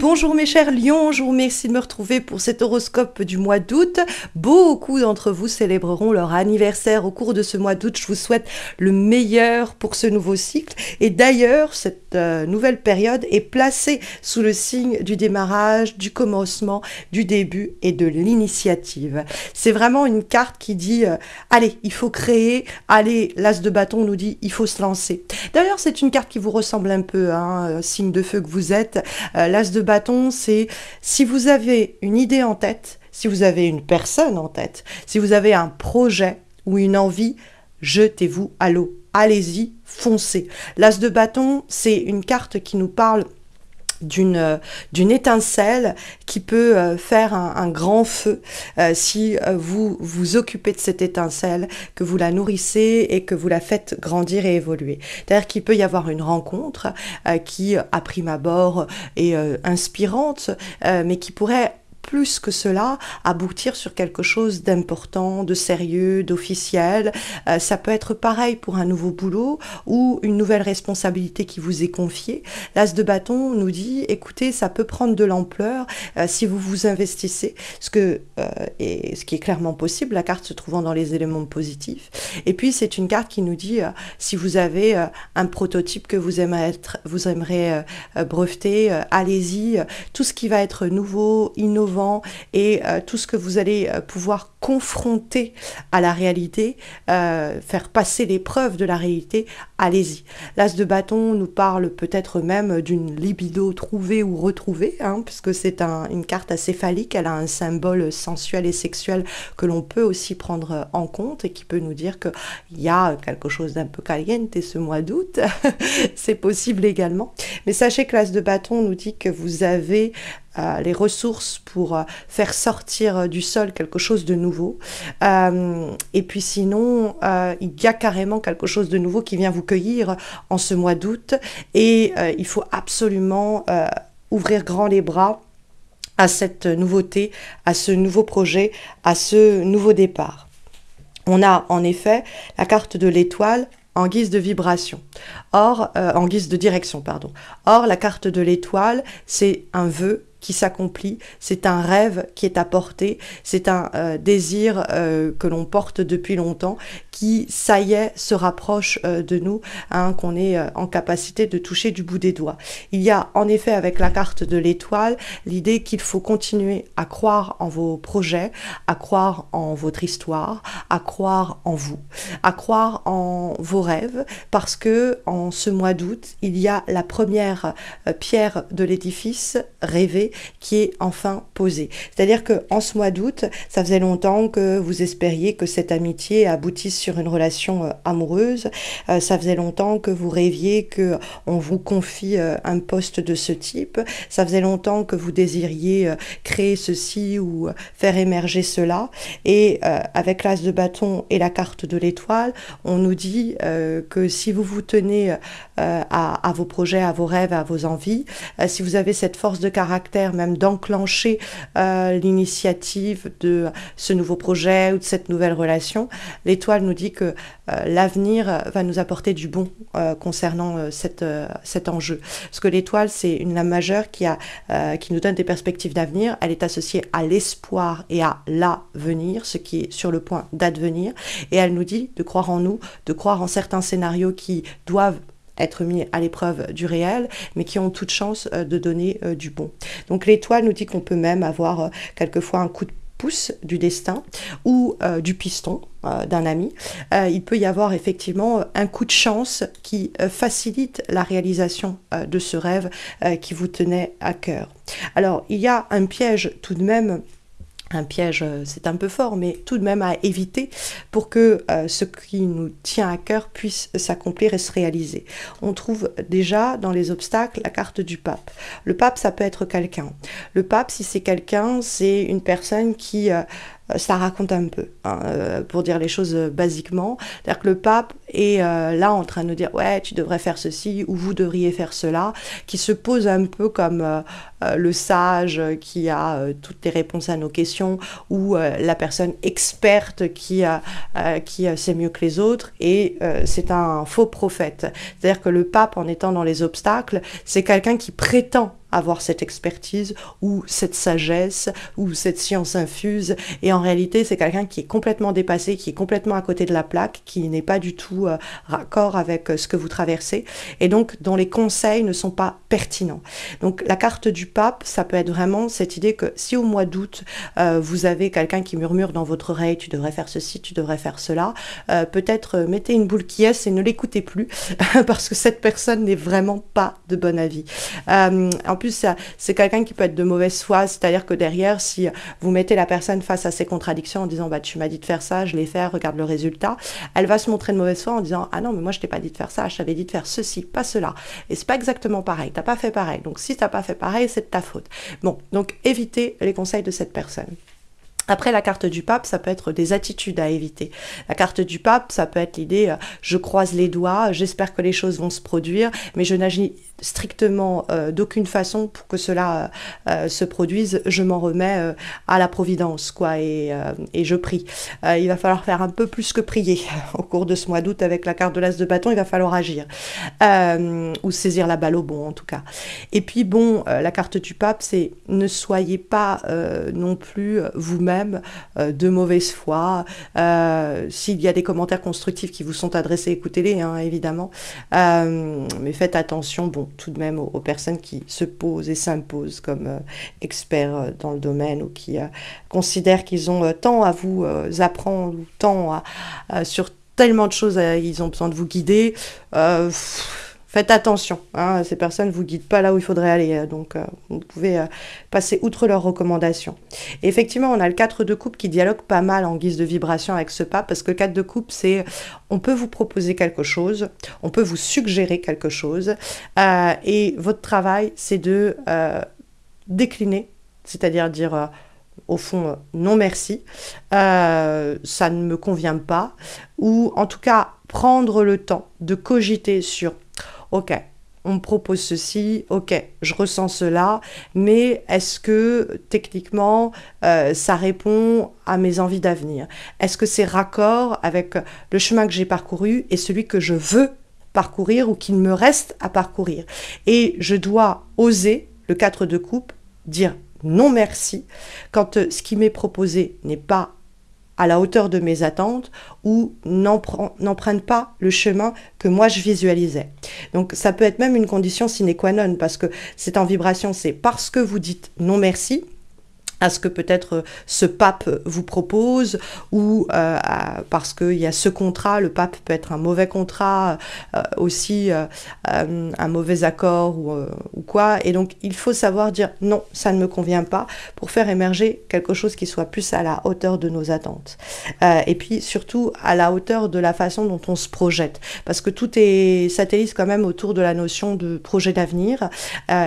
Bonjour mes chers lions, je vous remercie de me retrouver pour cet horoscope du mois d'août. Beaucoup d'entre vous célébreront leur anniversaire au cours de ce mois d'août. Je vous souhaite le meilleur pour ce nouveau cycle. Et d'ailleurs, cette euh, nouvelle période est placée sous le signe du démarrage, du commencement, du début et de l'initiative. C'est vraiment une carte qui dit, euh, allez, il faut créer, allez, l'as de bâton nous dit, il faut se lancer. D'ailleurs, c'est une carte qui vous ressemble un peu, hein, euh, signe de feu que vous êtes. l'as de bâton, c'est si vous avez une idée en tête, si vous avez une personne en tête, si vous avez un projet ou une envie, jetez-vous à l'eau. Allez-y, foncez. L'as de bâton, c'est une carte qui nous parle d'une euh, d'une étincelle qui peut euh, faire un, grand feu euh, si vous vous occupez de cette étincelle, que vous la nourrissez et que vous la faites grandir et évoluer. C'est-à-dire qu'il peut y avoir une rencontre qui, à prime abord, est inspirante, mais qui pourrait plus que cela, aboutir sur quelque chose d'important, de sérieux, d'officiel. Euh, ça peut être pareil pour un nouveau boulot ou une nouvelle responsabilité qui vous est confiée. L'as de bâton nous dit, écoutez, ça peut prendre de l'ampleur euh, si vous vous investissez, ce, que, euh, ce qui est clairement possible, la carte se trouvant dans les éléments positifs. Et puis c'est une carte qui nous dit, si vous avez un prototype que vous aimez être, vous aimerez breveter, allez-y, tout ce qui va être nouveau, innovant, et euh, tout ce que vous allez euh, pouvoir confronter à la réalité, euh, faire passer l'épreuve de la réalité, allez-y. L'as de bâton nous parle peut-être même d'une libido trouvée ou retrouvée, hein, puisque c'est une carte acéphalique, elle a un symbole sensuel et sexuel que l'on peut aussi prendre en compte et qui peut nous dire qu'il y a quelque chose d'un peu caliente ce mois d'août, c'est possible également. Mais sachez que l'as de bâton nous dit que vous avez euh, les ressources pour euh, faire sortir euh, du sol quelque chose de nouveau. et puis sinon, il y a carrément quelque chose de nouveau qui vient vous cueillir en ce mois d'août et il faut absolument ouvrir grand les bras à cette nouveauté, à ce nouveau projet, à ce nouveau départ. On a en effet la carte de l'étoile en guise de vibration. Or, en guise de direction, pardon. Or, la carte de l'étoile, c'est un vœu, qui s'accomplit, c'est un rêve qui est à portée, c'est un euh, désir euh, que l'on porte depuis longtemps, qui, ça y est, se rapproche euh, de nous, hein, qu'on est en capacité de toucher du bout des doigts. Il y a en effet avec la carte de l'étoile l'idée qu'il faut continuer à croire en vos projets, à croire en votre histoire, à croire en vous, à croire en vos rêves, parce que en ce mois d'août, il y a la première pierre de l'édifice rêvé qui est enfin posée. C'est-à-dire qu'en ce mois d'août, ça faisait longtemps que vous espériez que cette amitié aboutisse sur une relation euh, amoureuse. Euh, ça faisait longtemps que vous rêviez que on vous confie euh, un poste de ce type. Ça faisait longtemps que vous désiriez créer ceci ou faire émerger cela. Et avec l'as de bâton et la carte de l'étoile, on nous dit que si vous vous tenez à vos projets, à vos rêves, à vos envies, si vous avez cette force de caractère, même d'enclencher euh, l'initiative de ce nouveau projet ou de cette nouvelle relation, l'étoile nous dit que euh, l'avenir va nous apporter du bon euh, concernant cette, cet enjeu. Parce que l'étoile, c'est une lame majeure qui, a, qui nous donne des perspectives d'avenir. Elle est associée à l'espoir et à l'avenir, ce qui est sur le point d'advenir. Et elle nous dit de croire en nous, de croire en certains scénarios qui doivent être mis à l'épreuve du réel, mais qui ont toute chance euh, de donner euh, du bon. Donc l'étoile nous dit qu'on peut même avoir euh, quelquefois un coup de pouce du destin ou du piston d'un ami, il peut y avoir effectivement un coup de chance qui facilite la réalisation de ce rêve qui vous tenait à cœur. Alors il y a un piège tout de même un piège, euh, c'est un peu fort, mais tout de même à éviter pour que euh, ce qui nous tient à cœur puisse s'accomplir et se réaliser. On trouve déjà dans les obstacles la carte du pape. Le pape, ça peut être quelqu'un. Le pape, si c'est quelqu'un, c'est une personne qui euh, euh, ça raconte un peu, hein, euh, pour dire les choses euh, basiquement. C'est-à-dire que le pape est là en train de nous dire ouais, tu devrais faire ceci ou vous devriez faire cela, qui se pose un peu comme le sage qui a toutes les réponses à nos questions ou la personne experte qui, qui sait mieux que les autres et c'est un faux prophète. C'est-à-dire que le pape, en étant dans les obstacles, c'est quelqu'un qui prétend avoir cette expertise ou cette sagesse ou cette science infuse. Et en réalité, c'est quelqu'un qui est complètement dépassé, qui est complètement à côté de la plaque, qui n'est pas du tout euh, raccord avec euh, ce que vous traversez et donc dont les conseils ne sont pas pertinents. Donc la carte du pape, ça peut être vraiment cette idée que si au mois d'août, euh, vous avez quelqu'un qui murmure dans votre oreille, tu devrais faire ceci, tu devrais faire cela, peut-être mettez une boule qui est et ne l'écoutez plus parce que cette personne n'est vraiment pas de bon avis plus, c'est quelqu'un qui peut être de mauvaise foi, c'est-à-dire que derrière, si vous mettez la personne face à ses contradictions en disant bah tu m'as dit de faire ça, je l'ai fait, regarde le résultat, elle va se montrer de mauvaise foi en disant ah non mais moi je t'ai pas dit de faire ça, je t'avais dit de faire ceci, pas cela. Et c'est pas exactement pareil, t'as pas fait pareil. Donc si t'as pas fait pareil, c'est de ta faute. Bon, donc évitez les conseils de cette personne. Après, la carte du pape, ça peut être des attitudes à éviter. La carte du pape, ça peut être l'idée, euh, je croise les doigts, j'espère que les choses vont se produire, mais je n'agis strictement euh, d'aucune façon pour que cela euh, euh, se produise. Je m'en remets à la providence, quoi, et, je prie. il va falloir faire un peu plus que prier au cours de ce mois d'août avec la carte de l'as de bâton. Il va falloir agir ou saisir la balle au bon, en tout cas. Et puis bon, la carte du pape, c'est ne soyez pas non plus vous-même de mauvaise foi. S'il y a des commentaires constructifs qui vous sont adressés, écoutez-les, hein, évidemment. mais faites attention. Bon, tout de même aux, personnes qui se posent et s'imposent comme euh, experts euh, dans le domaine ou qui euh, considèrent qu'ils ont tant à vous apprendre ou tant à, sur tellement de choses, à, ils ont besoin de vous guider faites attention. Hein, ces personnes ne vous guident pas là où il faudrait aller. Euh, donc, euh, vous pouvez euh, passer outre leurs recommandations. effectivement, on a le 4 de coupe qui dialogue pas mal en guise de vibration avec ce pas, parce que 4 de coupe, c'est on peut vous proposer quelque chose, on peut vous suggérer quelque chose, et votre travail, c'est de décliner, c'est-à-dire dire au fond non merci, ça ne me convient pas, ou en tout cas prendre le temps de cogiter sur OK, on me propose ceci, ok, je ressens cela, mais est-ce que techniquement euh, ça répond à mes envies d'avenir Est-ce que c'est raccord avec le chemin que j'ai parcouru et celui que je veux parcourir ou qu'il me reste à parcourir Et je dois oser, le 4 de coupe, dire non merci quand euh, ce qui m'est proposé n'est pas à la hauteur de mes attentes ou n'empruntent pas le chemin que moi je visualisais. Donc ça peut être même une condition sine qua non parce que c'est en vibration, c'est parce que vous dites non merci, à ce que peut-être euh, ce pape vous propose, ou euh, parce qu'il y a ce contrat, le pape peut être un mauvais contrat, euh, aussi un mauvais accord ou, quoi. Et donc il faut savoir dire non, ça ne me convient pas, pour faire émerger quelque chose qui soit plus à la hauteur de nos attentes. et puis surtout à la hauteur de la façon dont on se projette. Parce que tout est satellite quand même autour de la notion de projet d'avenir,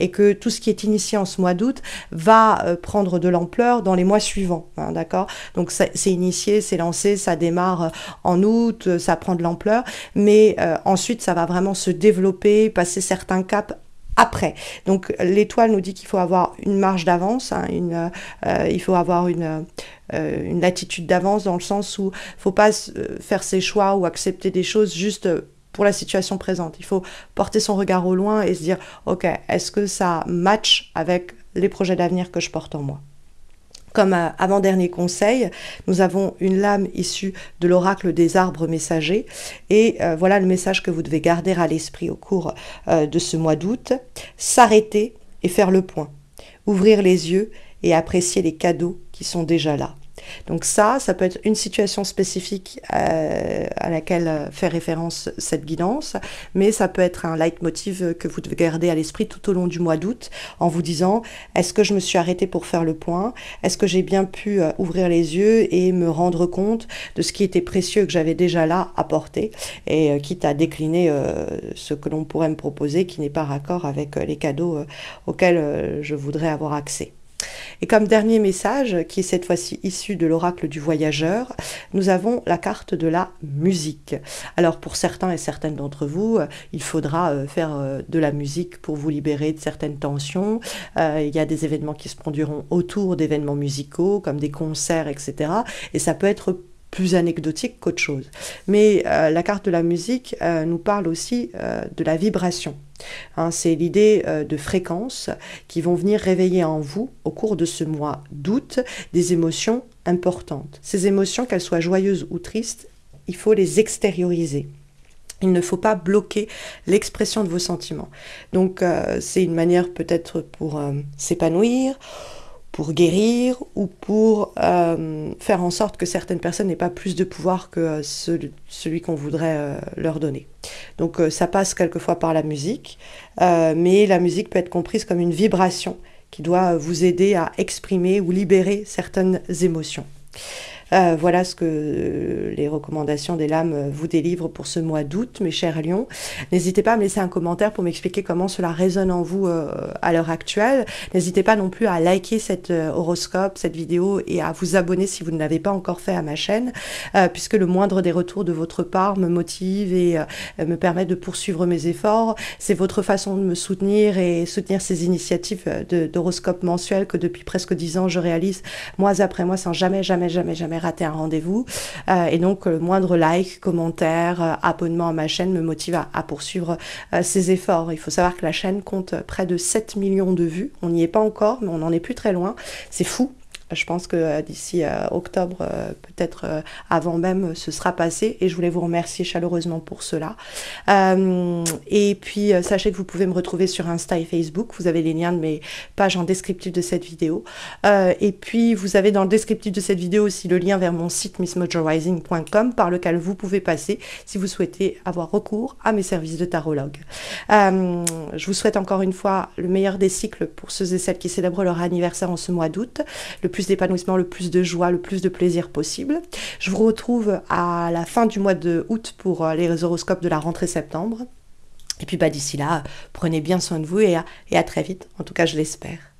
et que tout ce qui est initié en ce mois d'août va prendre de l'ampleur dans les mois suivants. Hein, d'accord Donc c'est initié, c'est lancé, ça démarre euh, en août, euh, ça prend de l'ampleur, mais euh, ensuite ça va vraiment se développer, passer certains caps après. Donc l'étoile nous dit qu'il faut avoir une marge d'avance, hein, une, il faut avoir une, une latitude d'avance dans le sens où faut pas faire ses choix ou accepter des choses juste pour la situation présente. Il faut porter son regard au loin et se dire, ok, est-ce que ça match avec les projets d'avenir que je porte en moi comme euh, avant-dernier conseil, nous avons une lame issue de l'oracle des arbres messagers. Et euh, voilà le message que vous devez garder à l'esprit au cours euh, de ce mois d'août. S'arrêter et faire le point. Ouvrir les yeux et apprécier les cadeaux qui sont déjà là. Donc ça, ça peut être une situation spécifique euh, à, laquelle euh, fait référence cette guidance, mais ça peut être un leitmotiv que vous devez garder à l'esprit tout au long du mois d'août en vous disant est-ce que je me suis arrêté pour faire le point Est-ce que j'ai bien pu euh, ouvrir les yeux et me rendre compte de ce qui était précieux que j'avais déjà là à porter et quitte à décliner ce que l'on pourrait me proposer qui n'est pas raccord avec les cadeaux auxquels je voudrais avoir accès. Et comme dernier message, qui est cette fois-ci issu de l'oracle du voyageur, nous avons la carte de la musique. Alors pour certains et certaines d'entre vous, euh, il faudra euh, faire euh, de la musique pour vous libérer de certaines tensions. Il y a des événements qui se produiront autour d'événements musicaux, comme des concerts, etc. Et ça peut être plus anecdotique qu'autre chose. Mais euh, la carte de la musique euh, nous parle aussi euh, de la vibration. Hein, c'est l'idée de fréquences qui vont venir réveiller en vous, au cours de ce mois d'août, des émotions importantes. Ces émotions, qu'elles soient joyeuses ou tristes, il faut les extérioriser. Il ne faut pas bloquer l'expression de vos sentiments. Donc c'est une manière peut-être pour s'épanouir, pour guérir ou pour euh, faire en sorte que certaines personnes n'aient pas plus de pouvoir que euh, celui, qu'on voudrait euh, leur donner. Donc ça passe quelquefois par la musique, mais la musique peut être comprise comme une vibration qui doit vous aider à exprimer ou libérer certaines émotions. Euh, voilà ce que euh, les recommandations des lames euh, vous délivrent pour ce mois d'août, mes chers lions. N'hésitez pas à me laisser un commentaire pour m'expliquer comment cela résonne en vous à l'heure actuelle. N'hésitez pas non plus à liker cette horoscope, cette vidéo et à vous abonner si vous ne l'avez pas encore fait à ma chaîne, puisque le moindre des retours de votre part me motive et me permet de poursuivre mes efforts. C'est votre façon de me soutenir et soutenir ces initiatives d'horoscope mensuel que depuis presque dix ans je réalise mois après mois sans jamais, jamais, jamais, jamais rater un rendez-vous. Euh, et donc, le moindre like, commentaire, euh, abonnement à ma chaîne me motive à, poursuivre euh, ces efforts. Il faut savoir que la chaîne compte près de 7 millions de vues. On n'y est pas encore, mais on n'en est plus très loin. C'est fou. Je pense que euh, d'ici euh, octobre, euh, peut-être avant même, ce sera passé et je voulais vous remercier chaleureusement pour cela. et puis, sachez que vous pouvez me retrouver sur Insta et Facebook. Vous avez les liens de mes pages en descriptif de cette vidéo. et puis, vous avez dans le descriptif de cette vidéo aussi le lien vers mon site missmojorising.com par lequel vous pouvez passer si vous souhaitez avoir recours à mes services de tarologue. je vous souhaite encore une fois le meilleur des cycles pour ceux et celles qui célèbrent leur anniversaire en ce mois d'août. Le plus d'épanouissement, le plus de joie, le plus de plaisir possible. Je vous retrouve à la fin du mois de août pour euh, les horoscopes de la rentrée septembre. Et puis bah, d'ici là, prenez bien soin de vous et à très vite, en tout cas je l'espère.